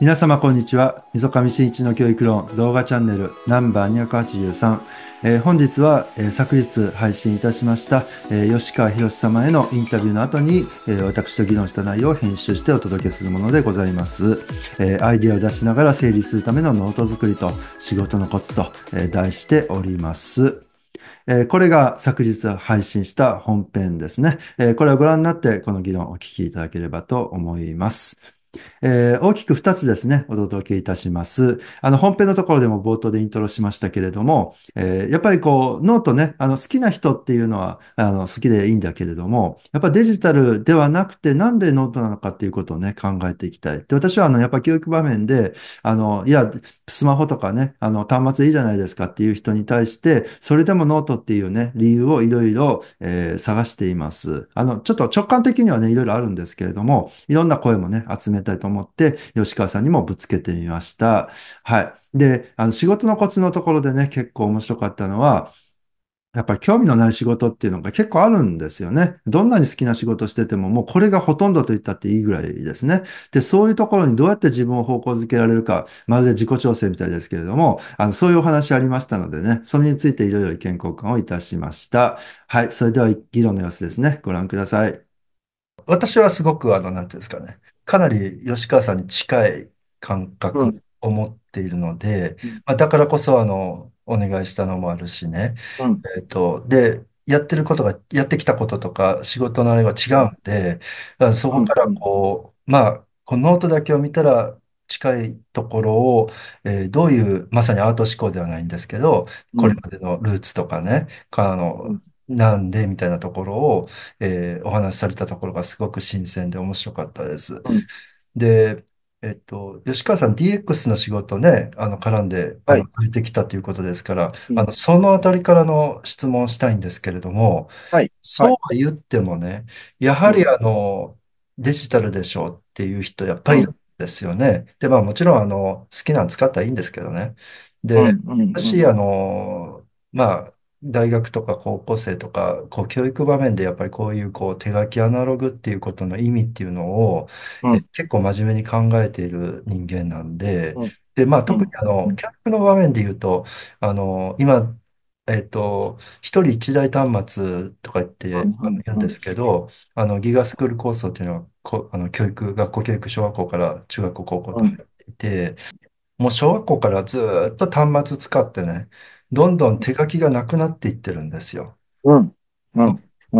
皆様こんにちは。溝上真一の教育論動画チャンネルナンバー283。えー、本日は、えー、昨日配信いたしました、えー、吉川博様へのインタビューの後に、え私と議論した内容を編集してお届けするものでございます。えアイディアを出しながら整理するためのノート作りと仕事のコツと、え題しております。これが昨日配信した本編ですね。これをご覧になって、この議論をお聞きいただければと思います。えー、大きく2つですね、お届けいたします。あの、本編のところでも冒頭でイントロしましたけれども、えー、やっぱりこう、ノートね、あの、好きな人っていうのは、あの、好きでいいんだけれども、やっぱデジタルではなくて、なんでノートなのかっていうことをね、考えていきたい。で、私はあの、やっぱ教育場面で、あの、いや、スマホとかね、あの、端末いいじゃないですかっていう人に対して、それでもノートっていうね、理由をいろいろ、えー、探しています。あの、ちょっと直感的にはね、いろいろあるんですけれども、いろんな声もね、集めたいと思って、吉川さんにもぶつけてみました。はい。で、あの、仕事のコツのところでね、結構面白かったのは、やっぱり興味のない仕事っていうのが結構あるんですよね。どんなに好きな仕事してても、もうこれがほとんどと言ったっていいぐらいですね。で、そういうところにどうやって自分を方向づけられるか、まるで自己調整みたいですけれども、あの、そういうお話ありましたのでね、それについていろいろ意見交換をいたしました。はい、それでは議論の様子ですね。ご覧ください。私はすごく、あの、なんていうんですかね。かなり吉川さんに近い感覚を持っているので、まあ、だからこそ、あの、お願いしたのもあるしね。えっと、で、やってることが、やってきたこととか、仕事のあれが違うんで、だからそこからこう、まあ、このノートだけを見たら、近いところを、えーどういう、まさにアート思考ではないんですけど、これまでのルーツとかね、かあの、なんで、みたいなところを、えーお話しされたところがすごく新鮮で面白かったです。で、えっと、吉川さん DX の仕事ね、あの、絡んで、あはの、い。入ってきたということですから、あの、そのあたりからの質問をしたいんですけれども、はい。そうは言ってもね、やはりあの、デジタルでしょうっていう人、やっぱりですよね。で、まあもちろんあの、好きなの使ったらいいんですけどね。で、私、あの、まあ、大学とか高校生とか、こう、教育場面でやっぱりこういう、こう、手書きアナログっていうことの意味っていうのを、え結構真面目に考えている人間なんで、で、まあ、特にあの、教育の場面で言うと、あの、今、えっと、一人一台端末とか言って、あの、ん、言うんですけど、あの、ギガスクール構想っていうのは、こ、あの、教育、学校教育、小学校から中学校、高校と入っていて、もう小学校からずーっと端末使ってね、どんどん手書きがなくなっていってるんですよ。うん。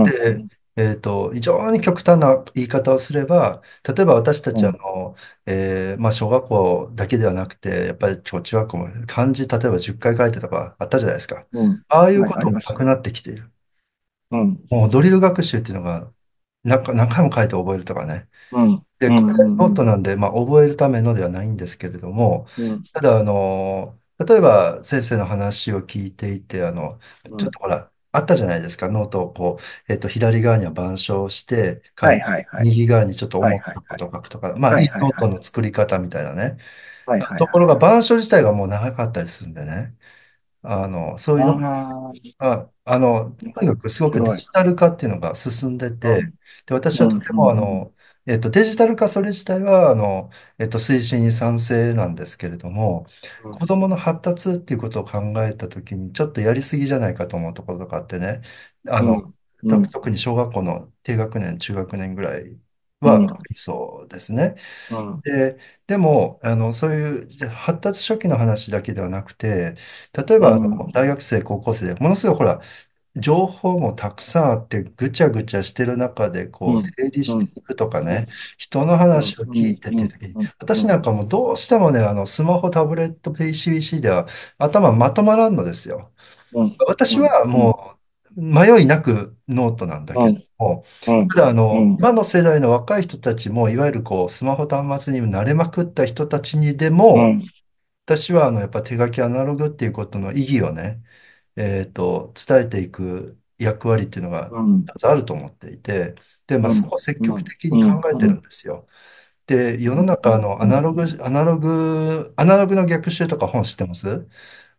で、えっ、ー、と、非常に極端な言い方をすれば、例えば私たちあの、えー、まあ、小学校だけではなくて、やっぱり中学校も漢字、例えば10回書いてとかあったじゃないですか。ああいうこともなくなってきている。うん、もうドリル学習っていうのが、何回も書いて覚えるとかね。で、これノートなんで、まあ、覚えるためのではないんですけれども、ただ、あの、例えば先生の話を聞いていて、あの、ちょっとほら、あったじゃないですか、ノートをこう、えっと、左側には板書をして、書はいて、はいはい。右側にちょっと思ったことを書くとか、まあ、いいノートの作り方みたいなね。はいはいところが、板書自体がもう長かったりするんでね。あの、そういうの、あ、あ、あの、とにかくすごくデジタル化っていうのが進んでて、で、私はとてもあんうん。の、えっと、デジタル化それ自体は、あの、えっと、推進に賛成なんですけれども、子供の発達っていうことを考えたときに、ちょっとやりすぎじゃないかと思うところとかあってね、あの、う特に小学校の低学年、中学年ぐらいはそうですね。で、でも、あの、そういう発達初期の話だけではなくて、例えば、あの、大学生、高校生で、ものすごい、ほら、情報もたくさんあってぐちゃぐちゃしてる中でこう整理していくとかね、人の話を聞いてっていう時に、私なんかもどうしてもね、あのスマホ、タブレット、PC では頭まとまらんのですよ。私はもう迷いなくノートなんだけども、ただあの、今の世代の若い人たちも、いわゆるこうスマホ端末に慣れまくった人たちにでも、私はあのやっぱ手書きアナログっていうことの意義をね、えっと、伝えていく役割っていうのがあると思っていて、で、まあ、そこを積極的に考えてるんですよ。で、世の中のアナログ、アナログ、アナログの逆襲とか本知ってます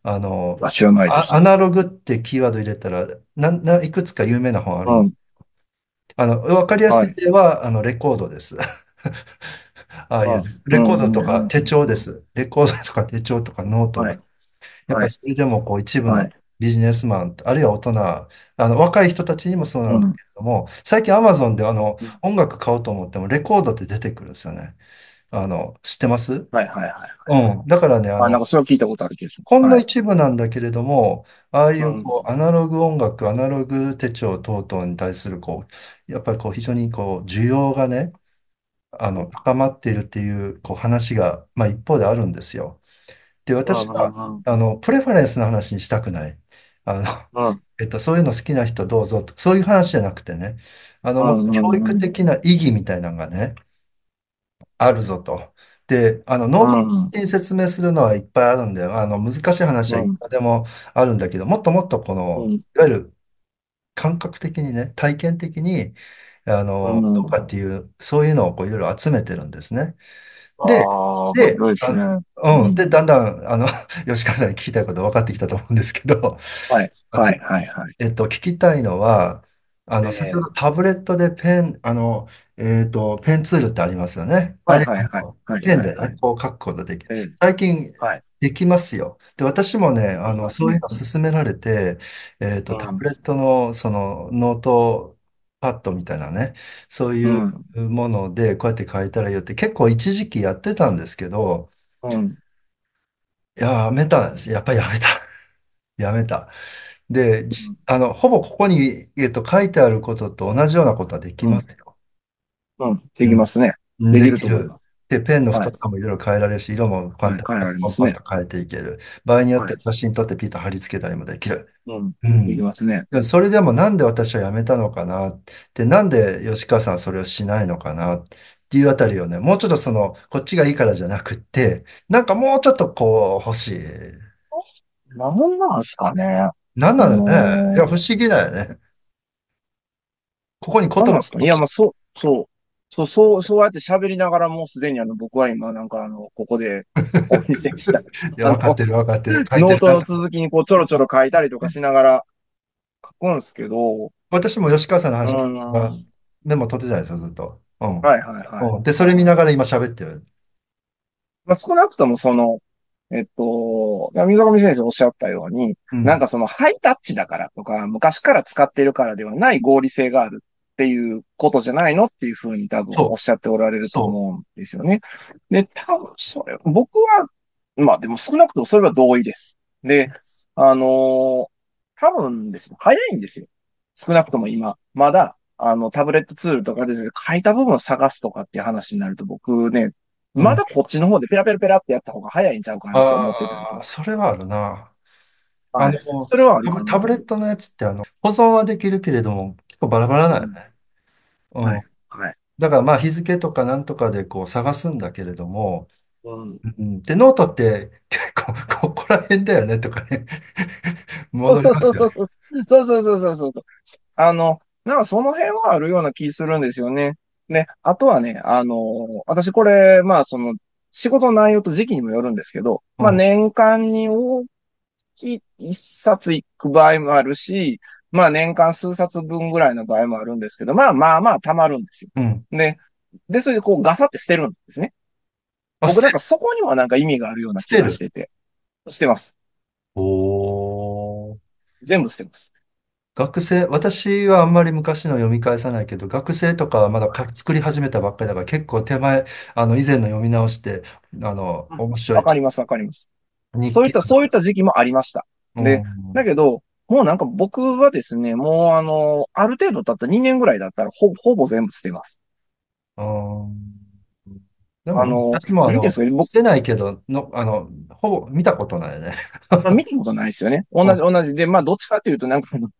あの、知らないであ、アす。ナログってキーワード入れたら、なん、な、いくつか有名な本あるん。あの、わかりやすい例は、あの、レコードです。ああいう、レコードとか手帳です。レコードとか手帳とかノートはが。い。やっぱりそれでもこう一部はのい。ビジネスマン、あるいは大人、あの若い人たちにもそうなんだけれども、最近アマゾンであの音楽買おうと思ってもレコードって出てくるんですよね。あの、知ってますはいはいはいはい。うん。だからね、ああ、なんの、かそれを聞いたことある気がします。ほんなはい。一部なんだけれども、ああいううん。こうアナログ音楽、アナログ手帳等々に対するこう、やっぱりこう非常にこう需要がね、あの高まっているっていうこう話が、まあ、一方であるんですよ。で、私はあのプレファレンスの話にしたくない。あの、えっと、そういうの好きな人どうぞと、そういう話じゃなくてね、あの、もっと教育的な意義みたいなのがね、あるぞと。で、あの、農科的に説明するのはいっぱいあるんだよ。あの、難しい話はいくらでもあるんだけど、もっともっとこの、いわゆる感覚的にね、体験的に、あうの、農んっていう、そういうのをこういろいろ集めてるんですね。で、で、ね、うん。で、だんだん、あの、吉川さんに聞きたいこと分かってきたと思うんですけど、はい。はい、はい、えっと、聞きたいのは、あの、先ほどタブレットでペン、あの、えっと、ペンツールってありますよね。はいはいはい。ペンでこう書くことできる。最近、できますよ。で、私もね、あの、そういうの勧められて、えっと、タブレットの、その、ノートパッドみたいなね、そういうもので、こうやって変えたらいいよって結構一時期やってたんですけど、うん、や、めたんです。やっぱりやめた。やめた。で、あの、ほぼここに、えっと、書いてあることと同じようなことはできますよ。できますね。でできると思います。で、ペンの太さもいろいろ変えられるし、色もパンはい変えられますね変えていける。場合によって写真撮ってピッと貼り付けたりもできる。うんう。んきますね。でもそれでもなんで私はやめたのかなで、なんで吉川さんはそれをしないのかなっていうあたりをね、もうちょっとその、こっちがいいからじゃなくって、なんかもうちょっとこう欲しい。なんなんすかね。なんなのね。いや、不思議だよね。ここに言葉なんなんすかねいや、まあ、そう、そう。そう、そう、そうやって喋りながらもうすでにあの、僕は今なんかあの、ここで お見せした。いや、わかってるわかってる。ノートの続きにこうちょろちょろ書いたりとかしながら書くんですけど。私も吉川さんの話は、でも取ってたんですよ、ずっと。うん。はいはいはい。で、それ見ながら今喋ってる。まあ、少なくともその、えっと、水上先生おっしゃったように、うん、なんかそのハイタッチだからとか、昔から使ってるからではない合理性があるっていうことじゃないのっていうふうに多分おっしゃっておられると思うんですよね。で、多分それ、僕は、まあでも少なくともそれは同意です。で、あのー、多分ですね、早いんですよ。少なくとも今、まだ、あの、タブレットツールとかで書いた部分を探すとかっていう話になると僕ね、まだこっちの方でペラペラペラってやった方が早いんちゃうかなと思ってた、うん、それはあるな。あの、それはあるタブレットのやつってあの、保存はできるけれども、結構バラバラな。よね。うはい。ん。はい。だからまあ日付とかなんとかでこう探すんだけれども、うん。うん、で、ノートって結構ここら辺だよねとかねそう りそうまそうそうそうそうそうそうそう。あの、なんかその辺はあるような気するんですよね。ね、あとはね、あの、私これ、まあその、仕事の内容と時期にもよるんですけど、まあ年間に大きい一冊行く場合もあるし、まあ年間数冊分ぐらいの場合もあるんですけど、まあまあまあ溜まるんですよ。うん、で、で、それでこうガサって捨てるんですね。僕なんかそこにもなんか意味があるような気がしてて。捨てます。おー。全部捨てます。学生、私はあんまり昔の読み返さないけど、学生とかはまだ作り始めたばっかりだから結構手前、あの、以前の読み直して、あの、面白い。わかります、わかります。そういった、そういった時期もありました。で、だけど、もうなんか僕はですね、もうあの、ある程度経った2年ぐらいだったらほ、ほぼ全部捨てます。ああの、私もあの、です捨てないけど、の、あの、ほぼ見たことないね。見たことないですよね。同じ、同じで、まあ、どっちかっていうと、なんか、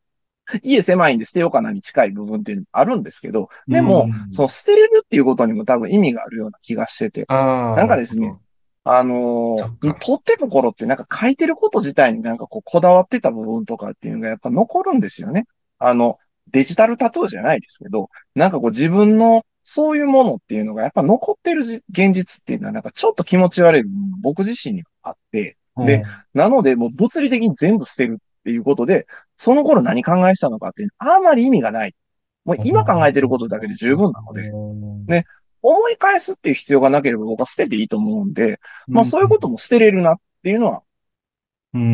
家狭いんで捨てようかなに近い部分っていうのあるんですけど、でも、その捨てれるっていうことにも多分意味があるような気がしてて、なんかですね、あの、撮ってる頃ってなんか書いてること自体になんかこうこだわってた部分とかっていうのがやっぱ残るんですよね。あの、デジタルタトゥーじゃないですけど、なんかこう自分のそういうものっていうのがやっぱ残ってる現実っていうのはなんかちょっと気持ち悪い僕自身にあって、で、なのでもう物理的に全部捨てるっていうことで、その頃何考えしたのかっていうあまり意味がない。もう今考えてることだけで十分なので、ね、思い返すっていう必要がなければ僕は捨てていいと思うんで、まあそういうことも捨てれるなっていうのは、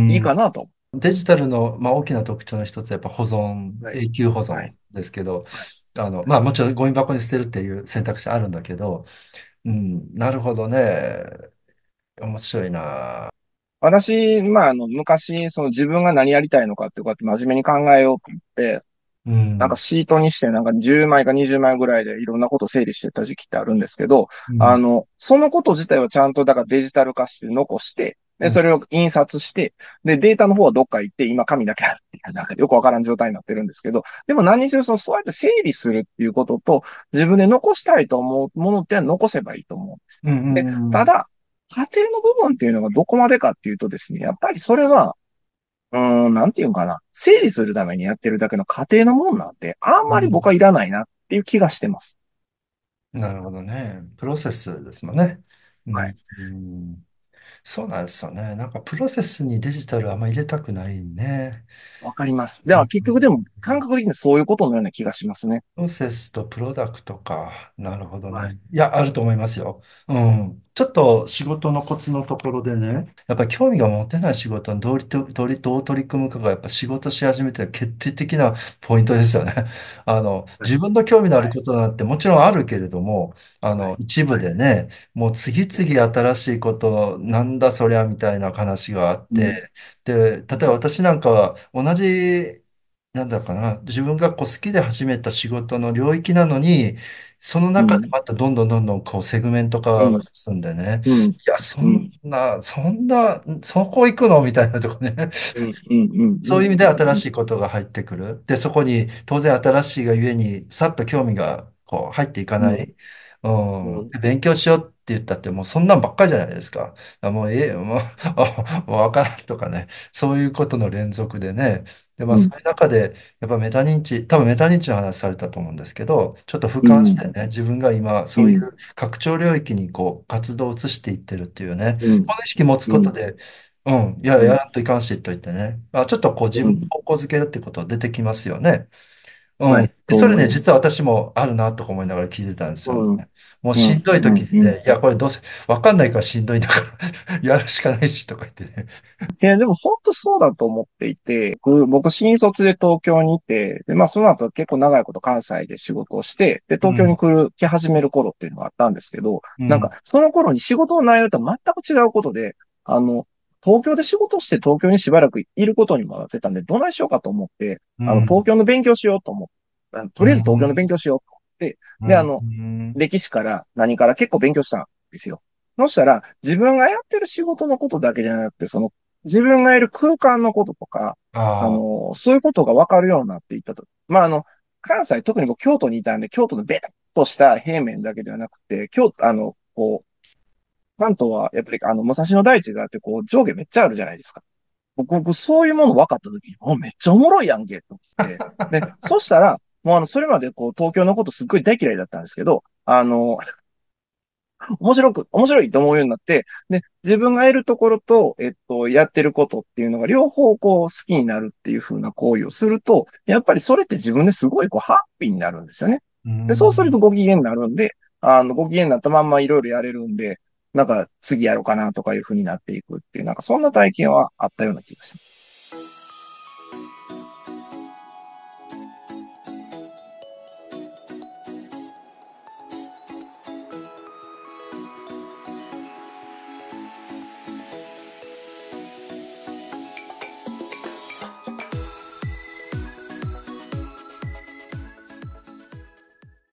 いいかなと、うん。デジタルの、まあ、大きな特徴の一つはやっぱ保存、永久保存ですけど、はい、あの、まあもちろんゴミ箱に捨てるっていう選択肢あるんだけど、うん、なるほどね。面白いな。私、まあ、あの、昔、その自分が何やりたいのかってこうやって真面目に考えようって言って、うん、なんかシートにしてなんか10枚か20枚ぐらいでいろんなこと整理してた時期ってあるんですけど、うん、あの、そのこと自体はちゃんとだからデジタル化して残して、で、それを印刷して、で、データの方はどっか行って、今紙だけあるっていう、なんかよくわからん状態になってるんですけど、でも何にせよ、そうやって整理するっていうことと、自分で残したいと思うものっては残せばいいと思うんです。で、ただ、家庭の部分っていうのがどこまでかっていうとですね、やっぱりそれは、うん、なんていうかな。整理するためにやってるだけの過程のもんなんて、あんまり僕はいらないなっていう気がしてます。うん、なるほどね。プロセスですもんね。はい。うんそうなんですよね。なんかプロセスにデジタルあんま入れたくないね。わかります。では結局でも感覚的にそういうことのような気がしますね。プロセスとプロダクトか。なるほどね。はい、いや、あると思いますよ。うん。ちょっと仕事のコツのところでね、やっぱり興味が持てない仕事にどうりと、どうりどう取り組むかが、やっぱ仕事し始めて決定的なポイントですよね。あの、自分の興味のあることなんてもちろんあるけれども、あの、一部でね、もう次々新しいこと、なんだそりゃみたいな話があって、で、例えば私なんかは同じ、なんだかな、自分がこう好きで始めた仕事の領域なのに、その中でまたどんどんどんどんこうセグメント化が進んでね、うんいや、そんな、そんな、そこ行くのみたいなとこね。そういう意味で新しいことが入ってくる。で、そこに当然新しいがゆえに、さっと興味がこう入っていかない。うん、勉強しようって言ったって、もうそんなんばっかりじゃないですか。もうええ、もう、わからんとかね。そういうことの連続でね、で、まあ、そういう中で、やっぱメタ認知、多分メタ認知の話されたと思うんですけど、ちょっと俯瞰してね、自分が今、そういう拡張領域にこう、活動を移していってるっていうね、この意識持つことで、うん、いや、やらんといかんしと言ってね、まあ、ちょっとこう、自分の方向づけるってこと出てきますよね。うん。で、それね、実は私もあるなとか思いながら聞いてたんですよね。もうしんどい時って、いや、これどうせ、わかんないからしんどいんだから やるしかないしとか言ってね。いや、でも本当そうだと思っていて、僕、新卒で東京にいて、で、まあその後結構長いこと関西で仕事をして、で、東京に来る、来始める頃っていうのがあったんですけど、なんかその頃に仕事の内容とは全く違うことで、あの、東京で仕事して東京にしばらくいることにもなってたんで、どないしようかと思って、あの、東京の勉強しようと思って、うん、とりあえず東京の勉強しようと思って、うん、で、あの、うん、歴史から何から結構勉強したんですよ。そしたら、自分がやってる仕事のことだけじゃなくて、その、自分がいる空間のこととか、あの、そういうことがわかるようになっていったと。まあ、あの、関西、特に京都にいたんで、京都のベタッとした平面だけではなくて、京都、あの、こう、関東は、やっぱり、あの、武蔵野大地があって、こう、上下めっちゃあるじゃないですか。僕、そういうもの分かった時に、もうめっちゃおもろいやんけ、と思って。で、そしたら、もうあの、それまでこう、東京のことすっごい大嫌いだったんですけど、あの、面白く、面白いと思うようになって、で、自分がいるところと、えっと、やってることっていうのが両方こう好きになるっていう風な行為をすると、やっぱりそれって自分ですごいこうハッピーになるんですよね。で、そうするとご機嫌になるんで、あの、ご機嫌になったまんまいろいろやれるんで、なんか次やろうかなとかいうふうになっていくっていう、なんかそんな体験はあったような気がします。